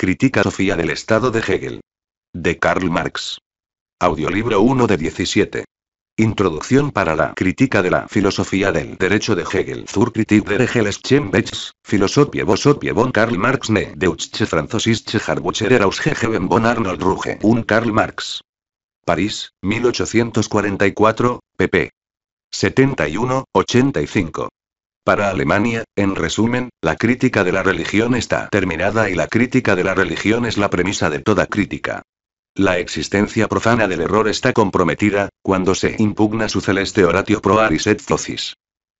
Critica Sofía del Estado de Hegel. De Karl Marx. Audiolibro 1 de 17. Introducción para la crítica de la filosofía del derecho de Hegel zur Kritik der Hegelschienbechts, Philosophie Bosophie von Karl Marx ne deutsche Franzosische Harbucherer aus von Arnold Ruge un Karl Marx. París, 1844, pp. 71, 85. Para Alemania, en resumen, la crítica de la religión está terminada y la crítica de la religión es la premisa de toda crítica. La existencia profana del error está comprometida, cuando se impugna su celeste oratio pro aris et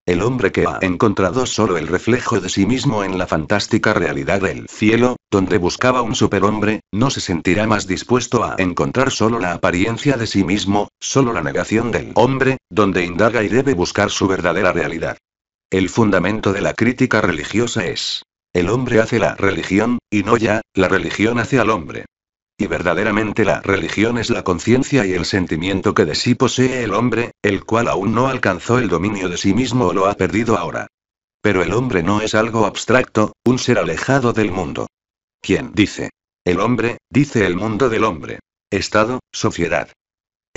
El hombre que ha encontrado solo el reflejo de sí mismo en la fantástica realidad del cielo, donde buscaba un superhombre, no se sentirá más dispuesto a encontrar solo la apariencia de sí mismo, solo la negación del hombre, donde indaga y debe buscar su verdadera realidad. El fundamento de la crítica religiosa es, el hombre hace la religión, y no ya, la religión hace al hombre. Y verdaderamente la religión es la conciencia y el sentimiento que de sí posee el hombre, el cual aún no alcanzó el dominio de sí mismo o lo ha perdido ahora. Pero el hombre no es algo abstracto, un ser alejado del mundo. ¿Quién dice, el hombre, dice el mundo del hombre. Estado, sociedad.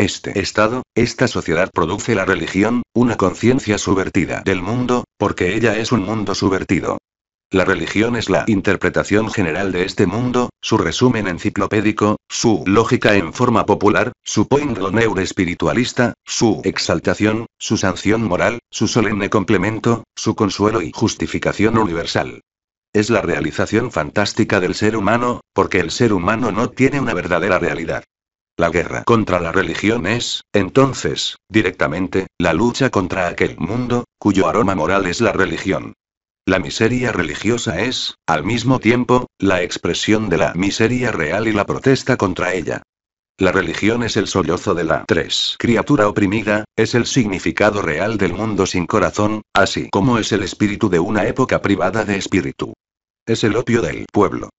Este Estado, esta sociedad produce la religión, una conciencia subvertida del mundo, porque ella es un mundo subvertido. La religión es la interpretación general de este mundo, su resumen enciclopédico, su lógica en forma popular, su neuro espiritualista, su exaltación, su sanción moral, su solemne complemento, su consuelo y justificación universal. Es la realización fantástica del ser humano, porque el ser humano no tiene una verdadera realidad. La guerra contra la religión es, entonces, directamente, la lucha contra aquel mundo, cuyo aroma moral es la religión. La miseria religiosa es, al mismo tiempo, la expresión de la miseria real y la protesta contra ella. La religión es el sollozo de la tres criatura oprimida, es el significado real del mundo sin corazón, así como es el espíritu de una época privada de espíritu. Es el opio del pueblo.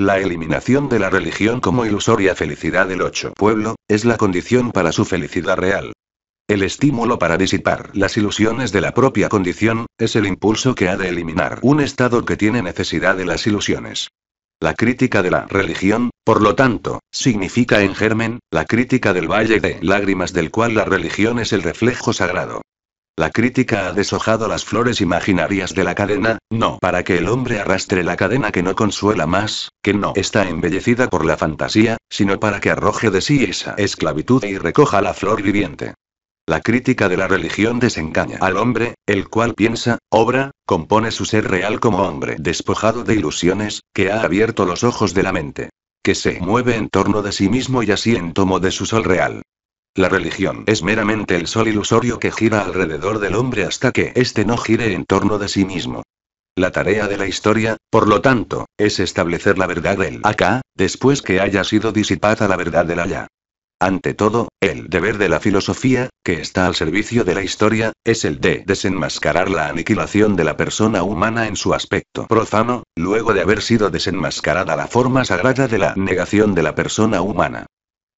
La eliminación de la religión como ilusoria felicidad del ocho pueblo, es la condición para su felicidad real. El estímulo para disipar las ilusiones de la propia condición, es el impulso que ha de eliminar un estado que tiene necesidad de las ilusiones. La crítica de la religión, por lo tanto, significa en germen, la crítica del valle de lágrimas del cual la religión es el reflejo sagrado. La crítica ha deshojado las flores imaginarias de la cadena, no para que el hombre arrastre la cadena que no consuela más, que no está embellecida por la fantasía, sino para que arroje de sí esa esclavitud y recoja la flor viviente. La crítica de la religión desengaña al hombre, el cual piensa, obra, compone su ser real como hombre despojado de ilusiones, que ha abierto los ojos de la mente que se mueve en torno de sí mismo y así en tomo de su sol real. La religión es meramente el sol ilusorio que gira alrededor del hombre hasta que éste no gire en torno de sí mismo. La tarea de la historia, por lo tanto, es establecer la verdad del acá, después que haya sido disipada la verdad del allá. Ante todo, el deber de la filosofía, que está al servicio de la historia, es el de desenmascarar la aniquilación de la persona humana en su aspecto profano, luego de haber sido desenmascarada la forma sagrada de la negación de la persona humana.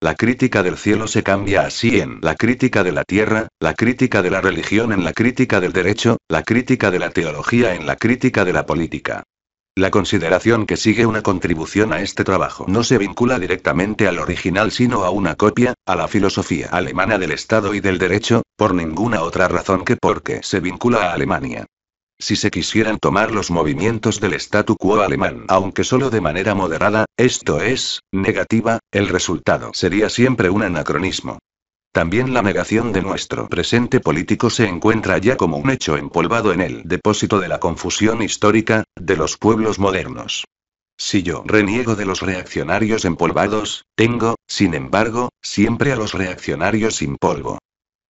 La crítica del cielo se cambia así en la crítica de la tierra, la crítica de la religión en la crítica del derecho, la crítica de la teología en la crítica de la política. La consideración que sigue una contribución a este trabajo no se vincula directamente al original sino a una copia, a la filosofía alemana del Estado y del derecho, por ninguna otra razón que porque se vincula a Alemania si se quisieran tomar los movimientos del statu quo alemán, aunque solo de manera moderada, esto es, negativa, el resultado sería siempre un anacronismo. También la negación de nuestro presente político se encuentra ya como un hecho empolvado en el depósito de la confusión histórica, de los pueblos modernos. Si yo reniego de los reaccionarios empolvados, tengo, sin embargo, siempre a los reaccionarios sin polvo.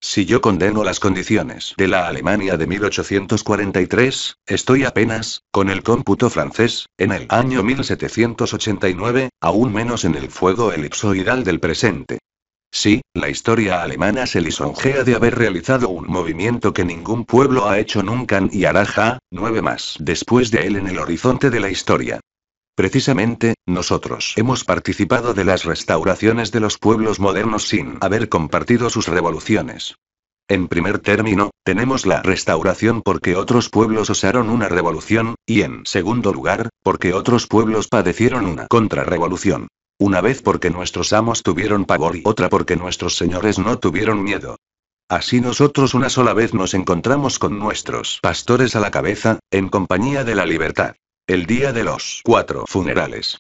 Si yo condeno las condiciones de la Alemania de 1843, estoy apenas, con el cómputo francés, en el año 1789, aún menos en el fuego elipsoidal del presente. Sí, la historia alemana se lisonjea de haber realizado un movimiento que ningún pueblo ha hecho nunca y hará nueve más después de él en el horizonte de la historia. Precisamente, nosotros hemos participado de las restauraciones de los pueblos modernos sin haber compartido sus revoluciones. En primer término, tenemos la restauración porque otros pueblos osaron una revolución, y en segundo lugar, porque otros pueblos padecieron una contrarrevolución. Una vez porque nuestros amos tuvieron pavor y otra porque nuestros señores no tuvieron miedo. Así nosotros una sola vez nos encontramos con nuestros pastores a la cabeza, en compañía de la libertad el día de los cuatro funerales.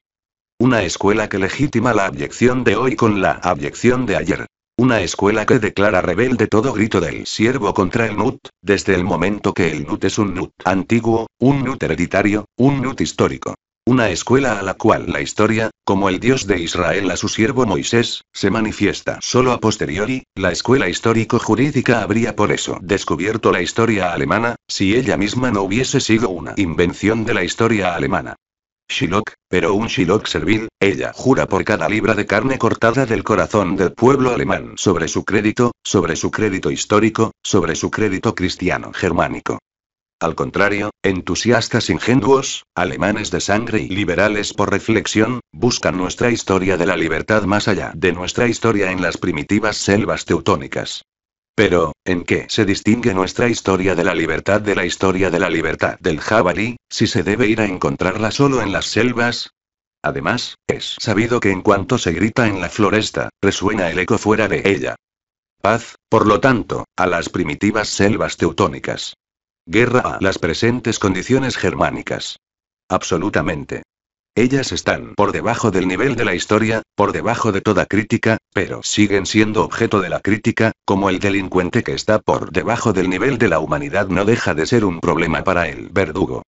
Una escuela que legitima la abyección de hoy con la abyección de ayer. Una escuela que declara rebelde todo grito del siervo contra el NUT, desde el momento que el NUT es un NUT antiguo, un NUT hereditario, un NUT histórico una escuela a la cual la historia, como el Dios de Israel a su siervo Moisés, se manifiesta solo a posteriori, la escuela histórico-jurídica habría por eso descubierto la historia alemana, si ella misma no hubiese sido una invención de la historia alemana. Shiloh, pero un Shiloh servil, ella jura por cada libra de carne cortada del corazón del pueblo alemán sobre su crédito, sobre su crédito histórico, sobre su crédito cristiano germánico. Al contrario, entusiastas ingenuos, alemanes de sangre y liberales por reflexión, buscan nuestra historia de la libertad más allá de nuestra historia en las primitivas selvas teutónicas. Pero, ¿en qué se distingue nuestra historia de la libertad de la historia de la libertad del jabalí, si se debe ir a encontrarla solo en las selvas? Además, es sabido que en cuanto se grita en la floresta, resuena el eco fuera de ella. Paz, por lo tanto, a las primitivas selvas teutónicas. Guerra a las presentes condiciones germánicas. Absolutamente. Ellas están por debajo del nivel de la historia, por debajo de toda crítica, pero siguen siendo objeto de la crítica, como el delincuente que está por debajo del nivel de la humanidad no deja de ser un problema para el verdugo.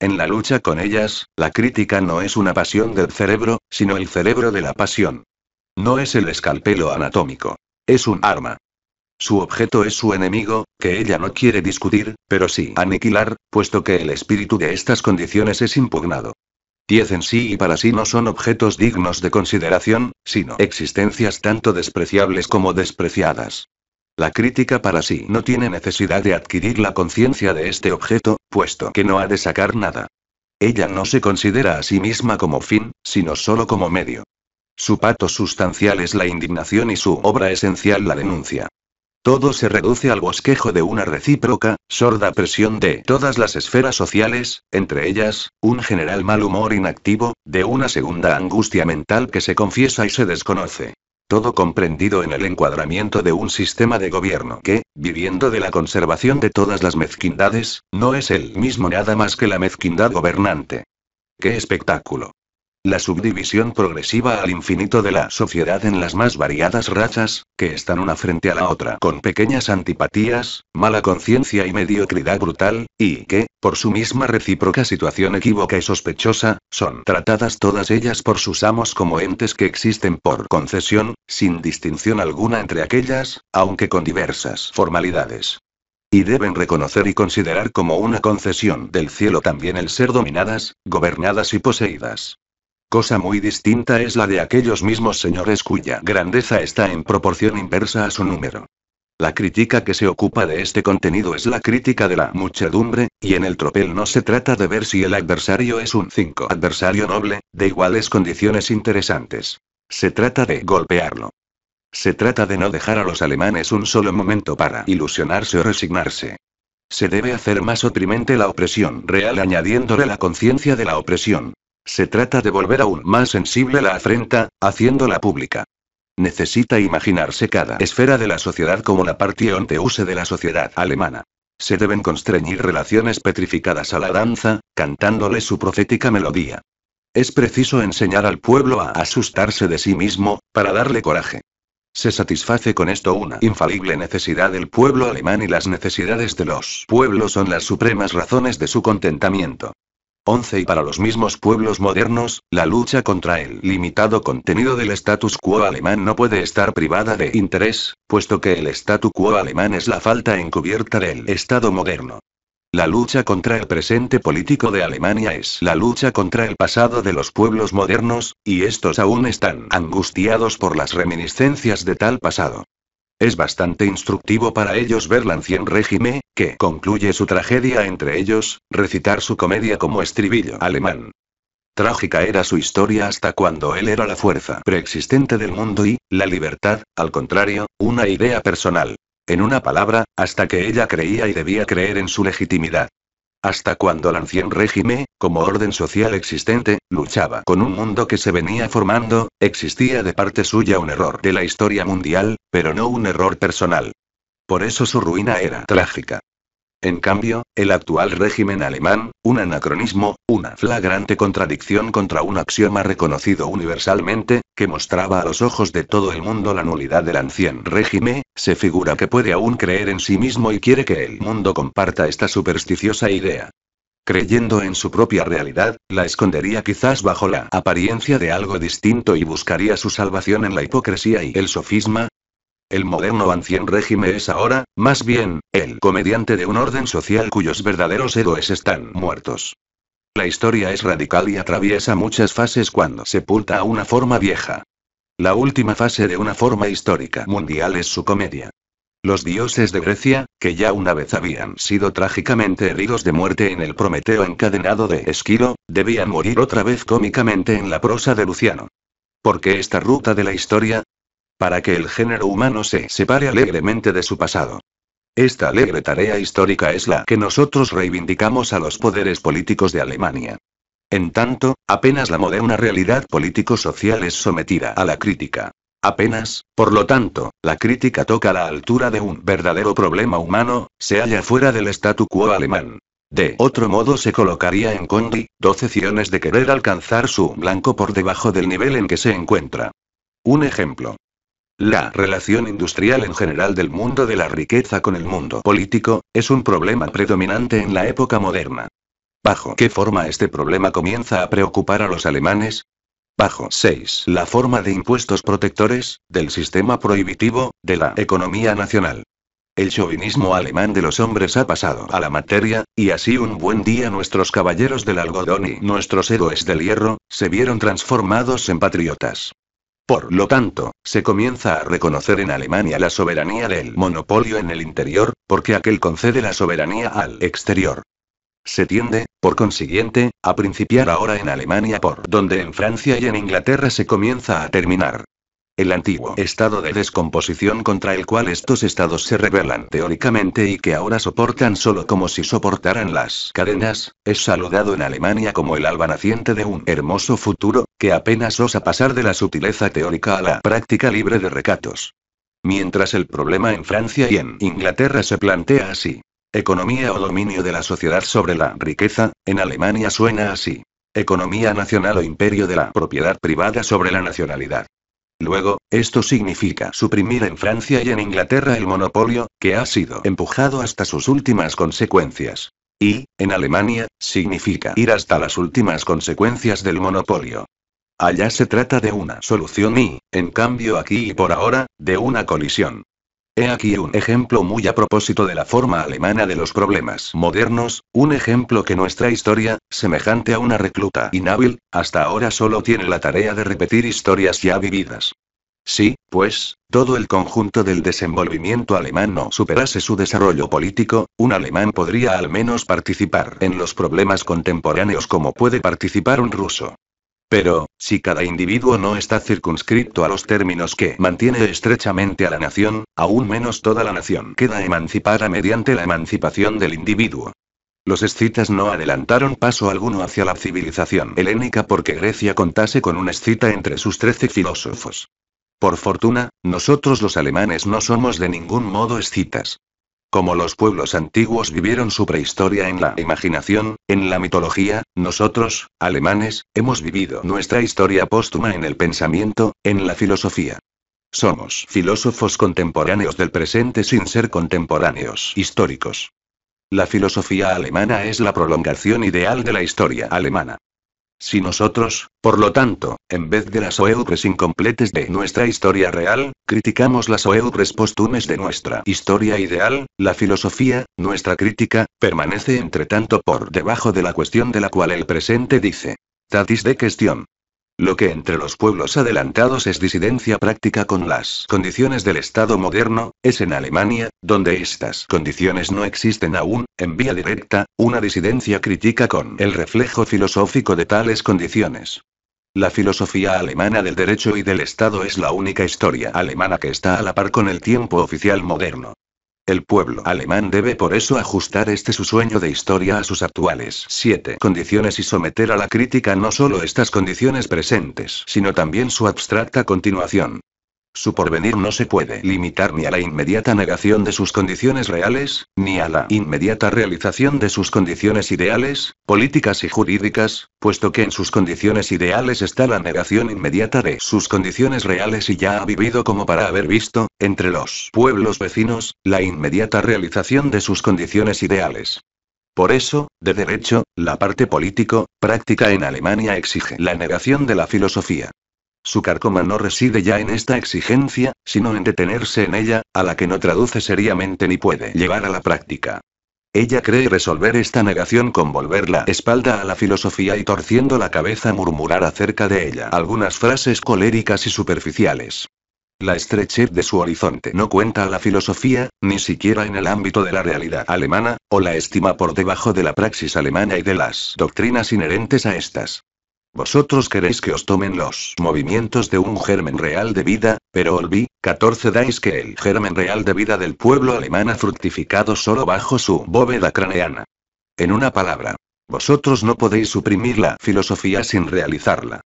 En la lucha con ellas, la crítica no es una pasión del cerebro, sino el cerebro de la pasión. No es el escalpelo anatómico. Es un arma. Su objeto es su enemigo, que ella no quiere discutir, pero sí aniquilar, puesto que el espíritu de estas condiciones es impugnado. Diez en sí y para sí no son objetos dignos de consideración, sino existencias tanto despreciables como despreciadas. La crítica para sí no tiene necesidad de adquirir la conciencia de este objeto, puesto que no ha de sacar nada. Ella no se considera a sí misma como fin, sino solo como medio. Su pato sustancial es la indignación y su obra esencial la denuncia. Todo se reduce al bosquejo de una recíproca, sorda presión de todas las esferas sociales, entre ellas, un general mal humor inactivo, de una segunda angustia mental que se confiesa y se desconoce. Todo comprendido en el encuadramiento de un sistema de gobierno que, viviendo de la conservación de todas las mezquindades, no es el mismo nada más que la mezquindad gobernante. ¡Qué espectáculo! la subdivisión progresiva al infinito de la sociedad en las más variadas razas, que están una frente a la otra con pequeñas antipatías, mala conciencia y mediocridad brutal, y que, por su misma recíproca situación equívoca y sospechosa, son tratadas todas ellas por sus amos como entes que existen por concesión, sin distinción alguna entre aquellas, aunque con diversas formalidades y deben reconocer y considerar como una concesión del cielo también el ser dominadas, gobernadas y poseídas. Cosa muy distinta es la de aquellos mismos señores cuya grandeza está en proporción inversa a su número. La crítica que se ocupa de este contenido es la crítica de la muchedumbre, y en el tropel no se trata de ver si el adversario es un 5 adversario noble, de iguales condiciones interesantes. Se trata de golpearlo. Se trata de no dejar a los alemanes un solo momento para ilusionarse o resignarse. Se debe hacer más oprimente la opresión real añadiéndole la conciencia de la opresión, se trata de volver aún más sensible la afrenta, haciéndola pública. Necesita imaginarse cada esfera de la sociedad como la parte onteuse use de la sociedad alemana. Se deben constreñir relaciones petrificadas a la danza, cantándole su profética melodía. Es preciso enseñar al pueblo a asustarse de sí mismo, para darle coraje. Se satisface con esto una infalible necesidad del pueblo alemán y las necesidades de los pueblos son las supremas razones de su contentamiento. 11 y para los mismos pueblos modernos, la lucha contra el limitado contenido del status quo alemán no puede estar privada de interés, puesto que el status quo alemán es la falta encubierta del Estado moderno. La lucha contra el presente político de Alemania es la lucha contra el pasado de los pueblos modernos, y estos aún están angustiados por las reminiscencias de tal pasado. Es bastante instructivo para ellos ver la ancien régime, que concluye su tragedia entre ellos, recitar su comedia como estribillo alemán. Trágica era su historia hasta cuando él era la fuerza preexistente del mundo y, la libertad, al contrario, una idea personal. En una palabra, hasta que ella creía y debía creer en su legitimidad. Hasta cuando el ancien régimen, como orden social existente, luchaba con un mundo que se venía formando, existía de parte suya un error de la historia mundial, pero no un error personal. Por eso su ruina era trágica. En cambio, el actual régimen alemán, un anacronismo, una flagrante contradicción contra un axioma reconocido universalmente, que mostraba a los ojos de todo el mundo la nulidad del ancien régimen, se figura que puede aún creer en sí mismo y quiere que el mundo comparta esta supersticiosa idea. Creyendo en su propia realidad, la escondería quizás bajo la apariencia de algo distinto y buscaría su salvación en la hipocresía y el sofisma, el moderno ancien régimen es ahora, más bien, el comediante de un orden social cuyos verdaderos héroes están muertos. La historia es radical y atraviesa muchas fases cuando sepulta a una forma vieja. La última fase de una forma histórica mundial es su comedia. Los dioses de Grecia, que ya una vez habían sido trágicamente heridos de muerte en el Prometeo encadenado de Esquilo, debían morir otra vez cómicamente en la prosa de Luciano. Porque esta ruta de la historia, para que el género humano se separe alegremente de su pasado. Esta alegre tarea histórica es la que nosotros reivindicamos a los poderes políticos de Alemania. En tanto, apenas la moderna realidad político-social es sometida a la crítica. Apenas, por lo tanto, la crítica toca la altura de un verdadero problema humano, se halla fuera del statu quo alemán. De otro modo se colocaría en Condi, 12 ciones de querer alcanzar su blanco por debajo del nivel en que se encuentra. Un ejemplo. La relación industrial en general del mundo de la riqueza con el mundo político, es un problema predominante en la época moderna. ¿Bajo qué forma este problema comienza a preocupar a los alemanes? Bajo 6. La forma de impuestos protectores, del sistema prohibitivo, de la economía nacional. El chauvinismo alemán de los hombres ha pasado a la materia, y así un buen día nuestros caballeros del algodón y nuestros héroes del hierro, se vieron transformados en patriotas. Por lo tanto, se comienza a reconocer en Alemania la soberanía del monopolio en el interior, porque aquel concede la soberanía al exterior. Se tiende, por consiguiente, a principiar ahora en Alemania por donde en Francia y en Inglaterra se comienza a terminar el antiguo estado de descomposición contra el cual estos estados se rebelan teóricamente y que ahora soportan solo como si soportaran las cadenas, es saludado en Alemania como el alba naciente de un hermoso futuro, que apenas osa pasar de la sutileza teórica a la práctica libre de recatos. Mientras el problema en Francia y en Inglaterra se plantea así. Economía o dominio de la sociedad sobre la riqueza, en Alemania suena así. Economía nacional o imperio de la propiedad privada sobre la nacionalidad. Luego, esto significa suprimir en Francia y en Inglaterra el monopolio, que ha sido empujado hasta sus últimas consecuencias. Y, en Alemania, significa ir hasta las últimas consecuencias del monopolio. Allá se trata de una solución y, en cambio aquí y por ahora, de una colisión. He aquí un ejemplo muy a propósito de la forma alemana de los problemas modernos, un ejemplo que nuestra historia, semejante a una recluta inhábil, hasta ahora solo tiene la tarea de repetir historias ya vividas. Sí, pues, todo el conjunto del desenvolvimiento alemán no superase su desarrollo político, un alemán podría al menos participar en los problemas contemporáneos como puede participar un ruso. Pero, si cada individuo no está circunscrito a los términos que mantiene estrechamente a la nación, aún menos toda la nación queda emancipada mediante la emancipación del individuo. Los escitas no adelantaron paso alguno hacia la civilización helénica porque Grecia contase con un escita entre sus trece filósofos. Por fortuna, nosotros los alemanes no somos de ningún modo escitas. Como los pueblos antiguos vivieron su prehistoria en la imaginación, en la mitología, nosotros, alemanes, hemos vivido nuestra historia póstuma en el pensamiento, en la filosofía. Somos filósofos contemporáneos del presente sin ser contemporáneos históricos. La filosofía alemana es la prolongación ideal de la historia alemana. Si nosotros, por lo tanto, en vez de las oeuvres incompletes de nuestra historia real, criticamos las oeuvres postumes de nuestra historia ideal, la filosofía, nuestra crítica, permanece entre tanto por debajo de la cuestión de la cual el presente dice. Tatis de cuestión. Lo que entre los pueblos adelantados es disidencia práctica con las condiciones del Estado moderno, es en Alemania, donde estas condiciones no existen aún, en vía directa, una disidencia crítica con el reflejo filosófico de tales condiciones. La filosofía alemana del derecho y del Estado es la única historia alemana que está a la par con el tiempo oficial moderno. El pueblo alemán debe por eso ajustar este su sueño de historia a sus actuales siete condiciones y someter a la crítica no solo estas condiciones presentes, sino también su abstracta continuación. Su porvenir no se puede limitar ni a la inmediata negación de sus condiciones reales, ni a la inmediata realización de sus condiciones ideales, políticas y jurídicas, puesto que en sus condiciones ideales está la negación inmediata de sus condiciones reales y ya ha vivido como para haber visto, entre los pueblos vecinos, la inmediata realización de sus condiciones ideales. Por eso, de derecho, la parte político, práctica en Alemania exige la negación de la filosofía. Su carcoma no reside ya en esta exigencia, sino en detenerse en ella, a la que no traduce seriamente ni puede llevar a la práctica. Ella cree resolver esta negación con volver la espalda a la filosofía y torciendo la cabeza murmurar acerca de ella algunas frases coléricas y superficiales. La estrechez de su horizonte no cuenta a la filosofía, ni siquiera en el ámbito de la realidad alemana, o la estima por debajo de la praxis alemana y de las doctrinas inherentes a estas. Vosotros queréis que os tomen los movimientos de un germen real de vida, pero olví. 14 dais que el germen real de vida del pueblo alemán ha fructificado solo bajo su bóveda craneana. En una palabra, vosotros no podéis suprimir la filosofía sin realizarla.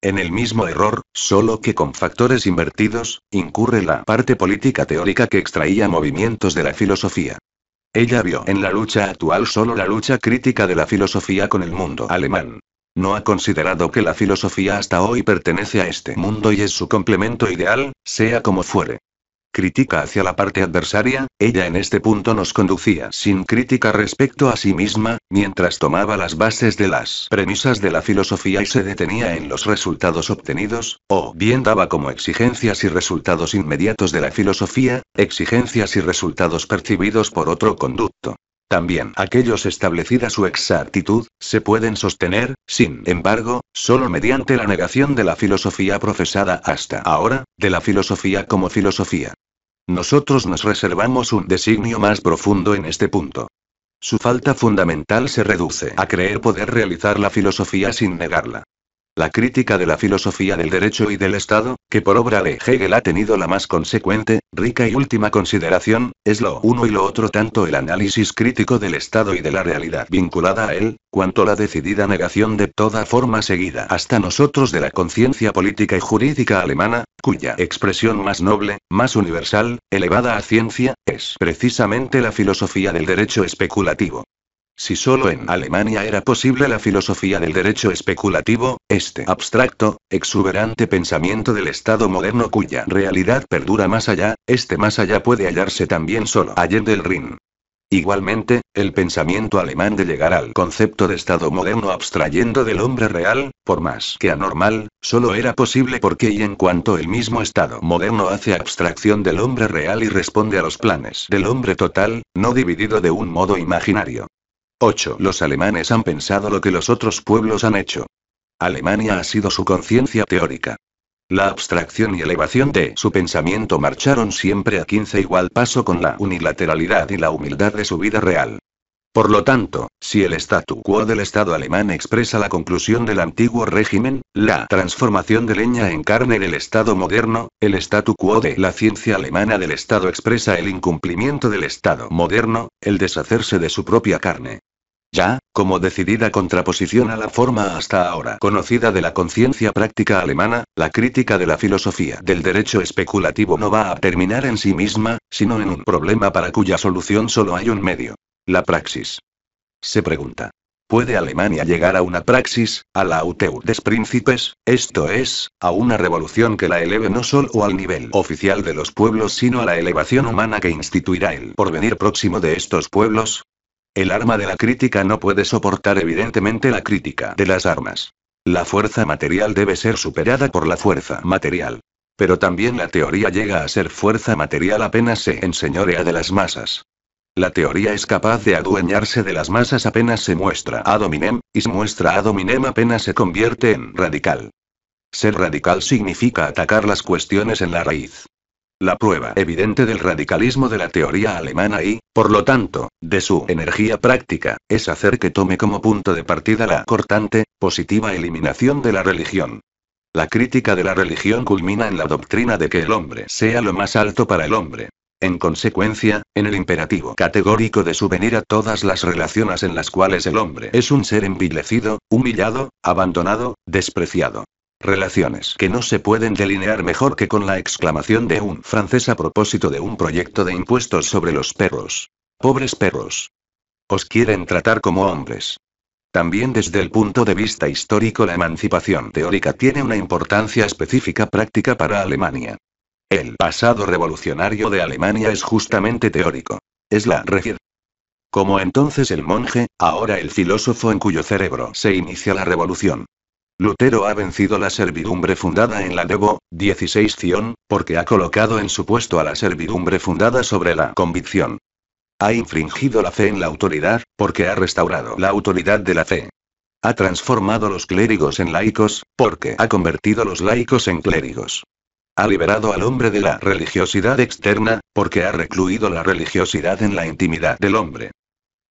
En el mismo error, solo que con factores invertidos, incurre la parte política teórica que extraía movimientos de la filosofía. Ella vio en la lucha actual solo la lucha crítica de la filosofía con el mundo alemán, no ha considerado que la filosofía hasta hoy pertenece a este mundo y es su complemento ideal, sea como fuere. Crítica hacia la parte adversaria, ella en este punto nos conducía sin crítica respecto a sí misma, mientras tomaba las bases de las premisas de la filosofía y se detenía en los resultados obtenidos, o bien daba como exigencias y resultados inmediatos de la filosofía, exigencias y resultados percibidos por otro conducto. También aquellos establecida su exactitud, se pueden sostener, sin embargo, solo mediante la negación de la filosofía profesada hasta ahora, de la filosofía como filosofía. Nosotros nos reservamos un designio más profundo en este punto. Su falta fundamental se reduce a creer poder realizar la filosofía sin negarla. La crítica de la filosofía del derecho y del Estado, que por obra de Hegel ha tenido la más consecuente, rica y última consideración, es lo uno y lo otro tanto el análisis crítico del Estado y de la realidad vinculada a él, cuanto la decidida negación de toda forma seguida hasta nosotros de la conciencia política y jurídica alemana, cuya expresión más noble, más universal, elevada a ciencia, es precisamente la filosofía del derecho especulativo. Si solo en Alemania era posible la filosofía del derecho especulativo, este abstracto, exuberante pensamiento del Estado moderno cuya realidad perdura más allá, este más allá puede hallarse también solo allende del Rin. Igualmente, el pensamiento alemán de llegar al concepto de Estado moderno abstrayendo del hombre real, por más que anormal, solo era posible porque y en cuanto el mismo Estado moderno hace abstracción del hombre real y responde a los planes del hombre total, no dividido de un modo imaginario. 8. Los alemanes han pensado lo que los otros pueblos han hecho. Alemania ha sido su conciencia teórica. La abstracción y elevación de su pensamiento marcharon siempre a 15 igual paso con la unilateralidad y la humildad de su vida real. Por lo tanto, si el statu quo del Estado alemán expresa la conclusión del antiguo régimen, la transformación de leña en carne del Estado moderno, el statu quo de la ciencia alemana del Estado expresa el incumplimiento del Estado moderno, el deshacerse de su propia carne ya, como decidida contraposición a la forma hasta ahora conocida de la conciencia práctica alemana, la crítica de la filosofía del derecho especulativo no va a terminar en sí misma, sino en un problema para cuya solución solo hay un medio. La praxis. Se pregunta. ¿Puede Alemania llegar a una praxis, a la des príncipes, esto es, a una revolución que la eleve no solo al nivel oficial de los pueblos, sino a la elevación humana que instituirá el porvenir próximo de estos pueblos? El arma de la crítica no puede soportar evidentemente la crítica de las armas. La fuerza material debe ser superada por la fuerza material. Pero también la teoría llega a ser fuerza material apenas se enseñorea de las masas. La teoría es capaz de adueñarse de las masas apenas se muestra a dominem, y se muestra a dominem apenas se convierte en radical. Ser radical significa atacar las cuestiones en la raíz la prueba evidente del radicalismo de la teoría alemana y, por lo tanto, de su energía práctica, es hacer que tome como punto de partida la cortante, positiva eliminación de la religión. La crítica de la religión culmina en la doctrina de que el hombre sea lo más alto para el hombre. En consecuencia, en el imperativo categórico de subvenir a todas las relaciones en las cuales el hombre es un ser envilecido, humillado, abandonado, despreciado. Relaciones que no se pueden delinear mejor que con la exclamación de un francés a propósito de un proyecto de impuestos sobre los perros. Pobres perros. Os quieren tratar como hombres. También desde el punto de vista histórico la emancipación teórica tiene una importancia específica práctica para Alemania. El pasado revolucionario de Alemania es justamente teórico. Es la región. Como entonces el monje, ahora el filósofo en cuyo cerebro se inicia la revolución. Lutero ha vencido la servidumbre fundada en la Debo, 16 porque ha colocado en su puesto a la servidumbre fundada sobre la convicción. Ha infringido la fe en la autoridad, porque ha restaurado la autoridad de la fe. Ha transformado los clérigos en laicos, porque ha convertido los laicos en clérigos. Ha liberado al hombre de la religiosidad externa, porque ha recluido la religiosidad en la intimidad del hombre.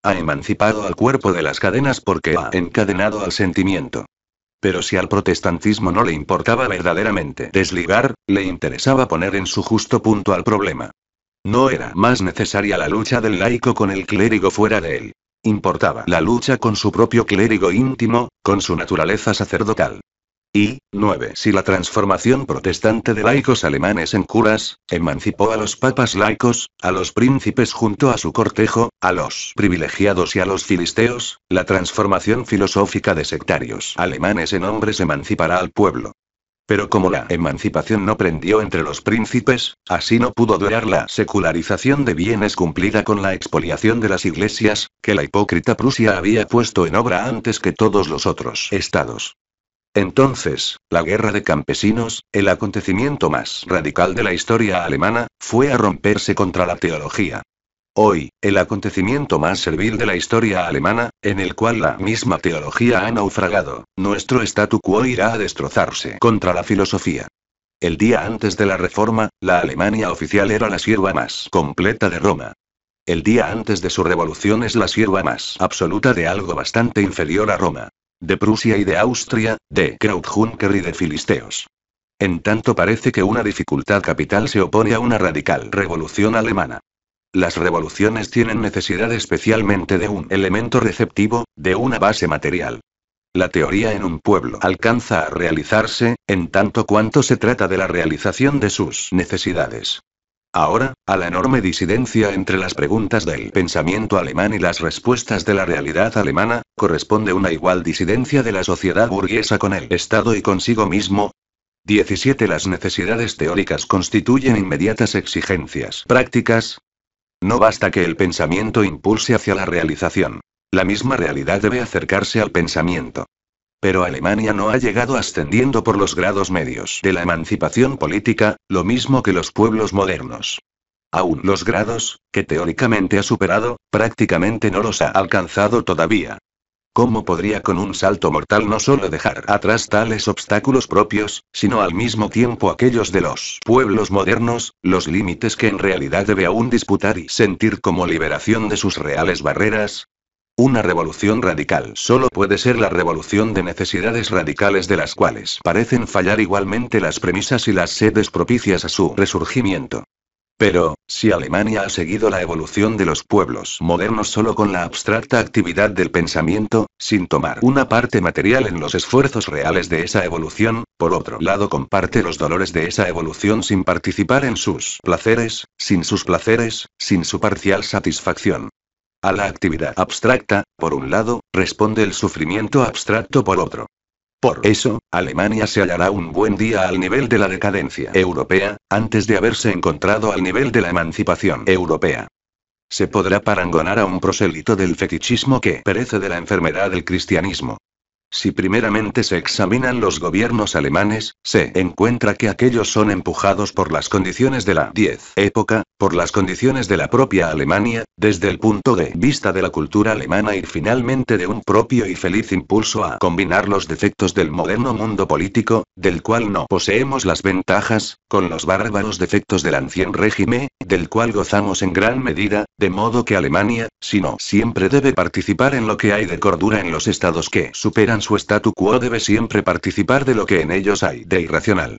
Ha emancipado al cuerpo de las cadenas porque ha encadenado al sentimiento pero si al protestantismo no le importaba verdaderamente desligar, le interesaba poner en su justo punto al problema. No era más necesaria la lucha del laico con el clérigo fuera de él. Importaba la lucha con su propio clérigo íntimo, con su naturaleza sacerdotal. Y, 9. Si la transformación protestante de laicos alemanes en curas, emancipó a los papas laicos, a los príncipes junto a su cortejo, a los privilegiados y a los filisteos, la transformación filosófica de sectarios alemanes en hombres emancipará al pueblo. Pero como la emancipación no prendió entre los príncipes, así no pudo durar la secularización de bienes cumplida con la expoliación de las iglesias, que la hipócrita Prusia había puesto en obra antes que todos los otros estados. Entonces, la guerra de campesinos, el acontecimiento más radical de la historia alemana, fue a romperse contra la teología. Hoy, el acontecimiento más servil de la historia alemana, en el cual la misma teología ha naufragado, nuestro statu quo irá a destrozarse contra la filosofía. El día antes de la reforma, la Alemania oficial era la sierva más completa de Roma. El día antes de su revolución es la sierva más absoluta de algo bastante inferior a Roma de Prusia y de Austria, de Krautjunker y de Filisteos. En tanto parece que una dificultad capital se opone a una radical revolución alemana. Las revoluciones tienen necesidad especialmente de un elemento receptivo, de una base material. La teoría en un pueblo alcanza a realizarse, en tanto cuanto se trata de la realización de sus necesidades. Ahora, a la enorme disidencia entre las preguntas del pensamiento alemán y las respuestas de la realidad alemana, corresponde una igual disidencia de la sociedad burguesa con el Estado y consigo mismo. 17. Las necesidades teóricas constituyen inmediatas exigencias prácticas. No basta que el pensamiento impulse hacia la realización. La misma realidad debe acercarse al pensamiento pero Alemania no ha llegado ascendiendo por los grados medios de la emancipación política, lo mismo que los pueblos modernos. Aún los grados, que teóricamente ha superado, prácticamente no los ha alcanzado todavía. ¿Cómo podría con un salto mortal no solo dejar atrás tales obstáculos propios, sino al mismo tiempo aquellos de los pueblos modernos, los límites que en realidad debe aún disputar y sentir como liberación de sus reales barreras? Una revolución radical solo puede ser la revolución de necesidades radicales de las cuales parecen fallar igualmente las premisas y las sedes propicias a su resurgimiento. Pero, si Alemania ha seguido la evolución de los pueblos modernos solo con la abstracta actividad del pensamiento, sin tomar una parte material en los esfuerzos reales de esa evolución, por otro lado comparte los dolores de esa evolución sin participar en sus placeres, sin sus placeres, sin su parcial satisfacción, a la actividad abstracta, por un lado, responde el sufrimiento abstracto por otro. Por eso, Alemania se hallará un buen día al nivel de la decadencia europea, antes de haberse encontrado al nivel de la emancipación europea. Se podrá parangonar a un prosélito del fetichismo que perece de la enfermedad del cristianismo. Si primeramente se examinan los gobiernos alemanes, se encuentra que aquellos son empujados por las condiciones de la 10 época, por las condiciones de la propia Alemania, desde el punto de vista de la cultura alemana y finalmente de un propio y feliz impulso a combinar los defectos del moderno mundo político, del cual no poseemos las ventajas, con los bárbaros defectos del ancien régimen, del cual gozamos en gran medida, de modo que Alemania, si no siempre debe participar en lo que hay de cordura en los estados que superan su statu quo debe siempre participar de lo que en ellos hay de irracional.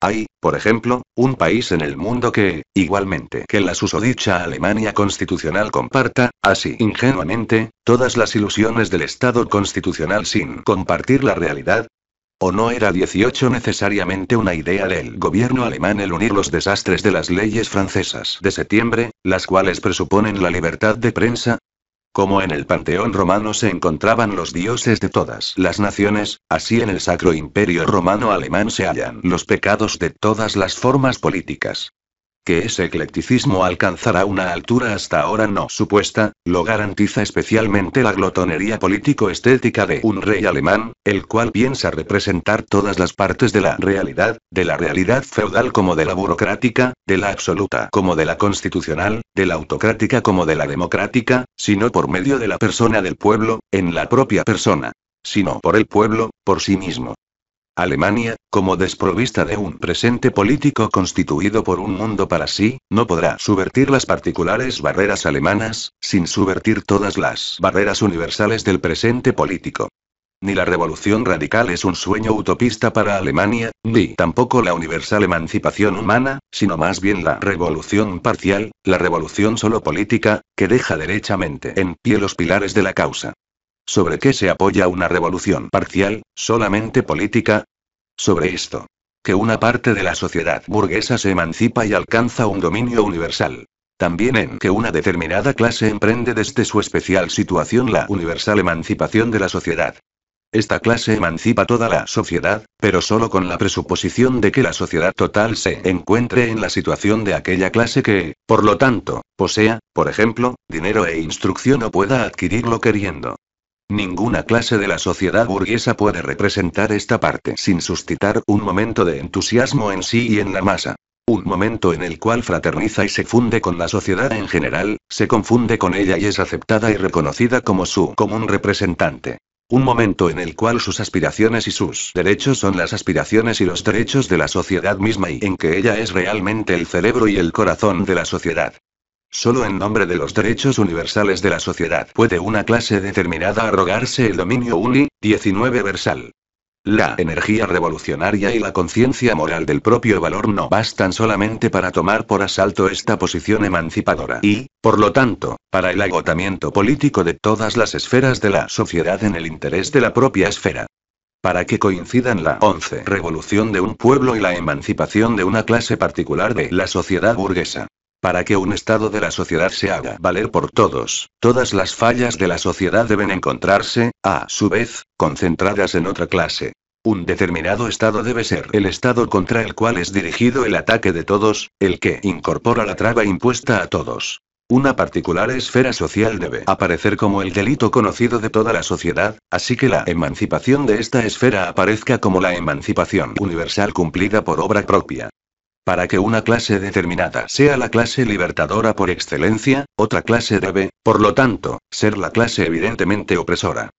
Hay, por ejemplo, un país en el mundo que, igualmente que la susodicha Alemania constitucional comparta, así ingenuamente, todas las ilusiones del Estado constitucional sin compartir la realidad. ¿O no era 18 necesariamente una idea del gobierno alemán el unir los desastres de las leyes francesas de septiembre, las cuales presuponen la libertad de prensa, como en el panteón romano se encontraban los dioses de todas las naciones, así en el Sacro Imperio Romano Alemán se hallan los pecados de todas las formas políticas, que ese eclecticismo alcanzará una altura hasta ahora no supuesta, lo garantiza especialmente la glotonería político-estética de un rey alemán, el cual piensa representar todas las partes de la realidad, de la realidad feudal como de la burocrática, de la absoluta como de la constitucional, de la autocrática como de la democrática, sino por medio de la persona del pueblo, en la propia persona sino por el pueblo, por sí mismo. Alemania, como desprovista de un presente político constituido por un mundo para sí, no podrá subvertir las particulares barreras alemanas, sin subvertir todas las barreras universales del presente político. Ni la revolución radical es un sueño utopista para Alemania, ni tampoco la universal emancipación humana, sino más bien la revolución parcial, la revolución solo política, que deja derechamente en pie los pilares de la causa. ¿Sobre qué se apoya una revolución parcial, solamente política? Sobre esto. Que una parte de la sociedad burguesa se emancipa y alcanza un dominio universal. También en que una determinada clase emprende desde su especial situación la universal emancipación de la sociedad. Esta clase emancipa toda la sociedad, pero solo con la presuposición de que la sociedad total se encuentre en la situación de aquella clase que, por lo tanto, posea, por ejemplo, dinero e instrucción o pueda adquirirlo queriendo. Ninguna clase de la sociedad burguesa puede representar esta parte sin suscitar un momento de entusiasmo en sí y en la masa. Un momento en el cual fraterniza y se funde con la sociedad en general, se confunde con ella y es aceptada y reconocida como su común representante. Un momento en el cual sus aspiraciones y sus derechos son las aspiraciones y los derechos de la sociedad misma y en que ella es realmente el cerebro y el corazón de la sociedad. Solo en nombre de los derechos universales de la sociedad puede una clase determinada arrogarse el dominio uni, 19 versal. La energía revolucionaria y la conciencia moral del propio valor no bastan solamente para tomar por asalto esta posición emancipadora y, por lo tanto, para el agotamiento político de todas las esferas de la sociedad en el interés de la propia esfera. Para que coincidan la 11 revolución de un pueblo y la emancipación de una clase particular de la sociedad burguesa. Para que un estado de la sociedad se haga valer por todos, todas las fallas de la sociedad deben encontrarse, a su vez, concentradas en otra clase. Un determinado estado debe ser el estado contra el cual es dirigido el ataque de todos, el que incorpora la traba impuesta a todos. Una particular esfera social debe aparecer como el delito conocido de toda la sociedad, así que la emancipación de esta esfera aparezca como la emancipación universal cumplida por obra propia. Para que una clase determinada sea la clase libertadora por excelencia, otra clase debe, por lo tanto, ser la clase evidentemente opresora.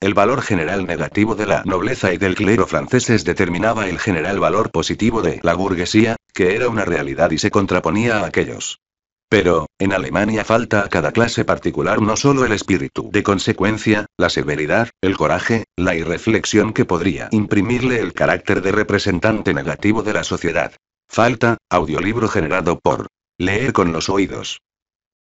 El valor general negativo de la nobleza y del clero franceses determinaba el general valor positivo de la burguesía, que era una realidad y se contraponía a aquellos. Pero, en Alemania falta a cada clase particular no solo el espíritu de consecuencia, la severidad, el coraje, la irreflexión que podría imprimirle el carácter de representante negativo de la sociedad, Falta, audiolibro generado por Leer con los oídos.